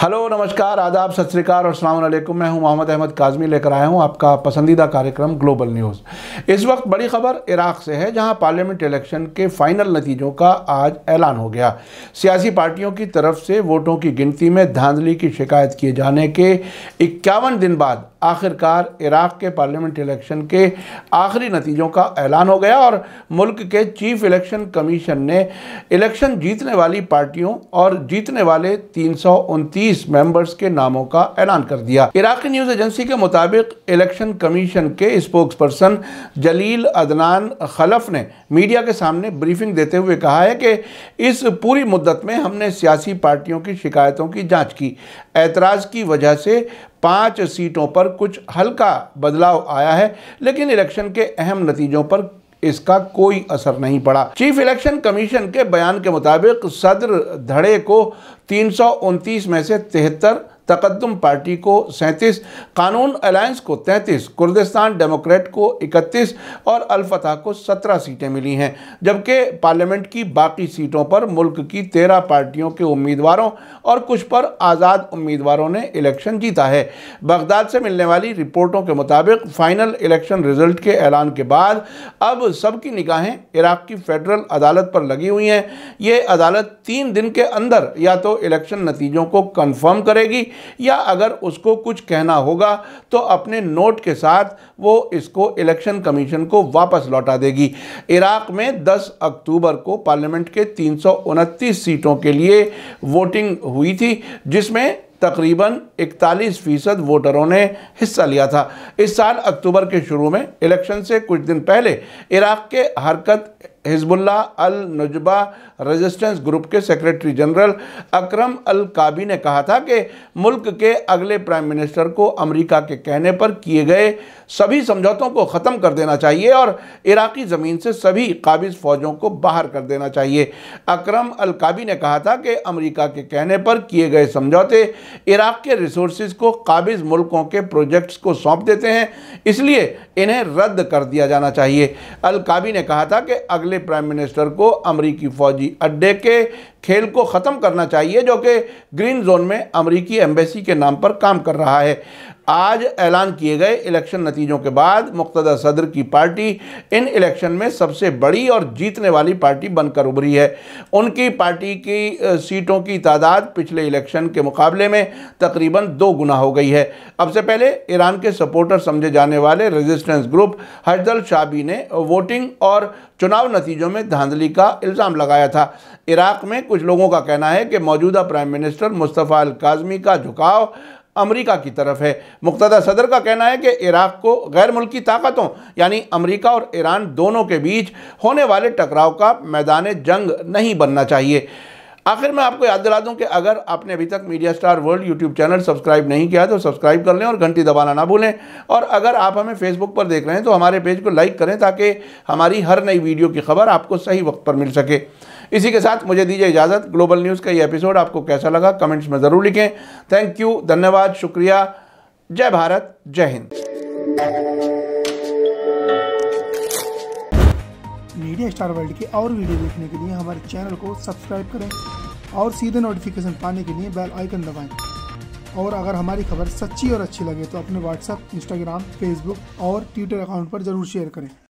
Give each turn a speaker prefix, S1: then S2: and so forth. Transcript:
S1: hello नमस्कार आदाब सत श्रीकाल और सलामकुम मैं हूं मोहम्मद अहमद काजमी लेकर आया हूं आपका पसंदीदा कार्यक्रम ग्लोबल न्यूज़ इस वक्त बड़ी खबर इराक़ से है जहां पार्लियामेंट इलेक्शन के फाइनल नतीजों का आज ऐलान हो गया सियासी पार्टियों की तरफ से वोटों की गिनती में धांधली की शिकायत किए जाने के इक्यावन दिन बाद आखिरकार इराक़ के पार्लियामेंट इलेक्शन के आखिरी नतीजों का ऐलान हो गया और मुल्क के चीफ इलेक्शन कमीशन ने इलेक्शन जीतने वाली पार्टियों और जीतने वाले तीन मेंबर्स के नामों का ऐलान कर दिया इराक़ी न्यूज़ एजेंसी के मुताबिक इलेक्शन कमीशन के spokesperson Jalil Adnan Khalaf ने मीडिया के सामने ब्रीफिंग देते हुए कहा है कि इस पूरी मुद्दत में हमने सियासी पार्टियों की शिकायतों की जाँच की एतराज़ की वजह से पाँच सीटों पर कुछ हल्का बदलाव आया है लेकिन इलेक्शन के अहम नतीजों पर इसका कोई असर नहीं पड़ा चीफ इलेक्शन कमीशन के बयान के मुताबिक सदर धड़े को तीन में से तिहत्तर तकदम पार्टी को 37, कानून अलायंस को 33, कुर्दिस्तान डेमोक्रेट को 31 और अलफतः को 17 सीटें मिली हैं जबकि पार्लियामेंट की बाकी सीटों पर मुल्क की 13 पार्टियों के उम्मीदवारों और कुछ पर आज़ाद उम्मीदवारों ने इलेक्शन जीता है बगदाद से मिलने वाली रिपोर्टों के मुताबिक फाइनल इलेक्शन रिजल्ट के ऐलान के बाद अब सबकी निगाहें इराक की फेडरल अदालत पर लगी हुई हैं ये अदालत तीन दिन के अंदर या तो इलेक्शन नतीजों को कंफर्म करेगी या अगर उसको कुछ कहना होगा तो अपने नोट के साथ वो इसको इलेक्शन कमीशन को वापस लौटा देगी इराक़ में 10 अक्टूबर को पार्लियामेंट के तीन सीटों के लिए वोटिंग हुई थी जिसमें तकरीबन 41 फीसद वोटरों ने हिस्सा लिया था इस साल अक्टूबर के शुरू में इलेक्शन से कुछ दिन पहले इराक़ के Harakat Hezbollah al Nujaba resistance group के secretary general Akram al Kaabi ने कहा था कि मुल्क के अगले प्राइम मिनिस्टर को अमेरिका के कहने पर किए गए सभी समझौतों को ख़त्म कर देना चाहिए और इराक़ी ज़मीन से सभी काबिज फ़ौजों को बाहर कर देना चाहिए अकरम अल काबी ने कहा था कि अमेरिका के कहने पर किए गए समझौते इराक़ के रिसोर्स को काबिज मुल्कों के प्रोजेक्ट्स को सौंप देते हैं इसलिए इन्हें रद्द कर दिया जाना चाहिए अलकाबी ने कहा था कि अगले अपने प्राइम मिनिस्टर को अमरीकी फौजी अड्डे के खेल को ख़त्म करना चाहिए जो कि ग्रीन जोन में अमरीकी एम्बेसी के नाम पर काम कर रहा है आज ऐलान किए गए इलेक्शन नतीजों के बाद मुक्तदा सदर की पार्टी इन इलेक्शन में सबसे बड़ी और जीतने वाली पार्टी बनकर उभरी है उनकी पार्टी की सीटों की तादाद पिछले इलेक्शन के मुकाबले में तकरीबन दो गुना हो गई है अब से पहले ईरान के सपोर्टर समझे जाने वाले रेजिस्टेंस ग्रुप हजदल शाबी ने वोटिंग और चुनाव नतीजों में धांधली का इल्ज़ाम लगाया था इराक़ में कुछ लोगों का कहना है कि मौजूदा prime minister Mustafa al Kadhimi का झुकाव अमेरिका की तरफ है मुक्तदा सदर का कहना है कि इराक़ को गैर मुल्की ताकतों यानी अमेरिका और ईरान दोनों के बीच होने वाले टकराव का मैदान जंग नहीं बनना चाहिए आखिर मैं आपको याद दिला दूं कि अगर आपने अभी तक media star world YouTube channel subscribe नहीं किया तो सब्सक्राइब कर लें और घंटी दबाना ना भूलें और अगर आप हमें फेसबुक पर देख रहे हैं तो हमारे पेज को लाइक करें ताकि हमारी हर नई वीडियो की खबर आपको सही वक्त पर मिल सके इसी के साथ मुझे दीजिए इजाज़त ग्लोबल न्यूज़ का ये एपिसोड आपको कैसा लगा कमेंट्स में ज़रूर लिखें थैंक यू धन्यवाद शुक्रिया जय भारत जय हिंद मीडिया स्टार वर्ल्ड के और वीडियो देखने के लिए हमारे चैनल को सब्सक्राइब करें और सीधे नोटिफिकेशन पाने के लिए बेल आइकन दबाएं और अगर हमारी खबर सच्ची और अच्छी लगे तो अपने व्हाट्सएप इंस्टाग्राम फेसबुक और ट्विटर अकाउंट पर ज़रूर शेयर करें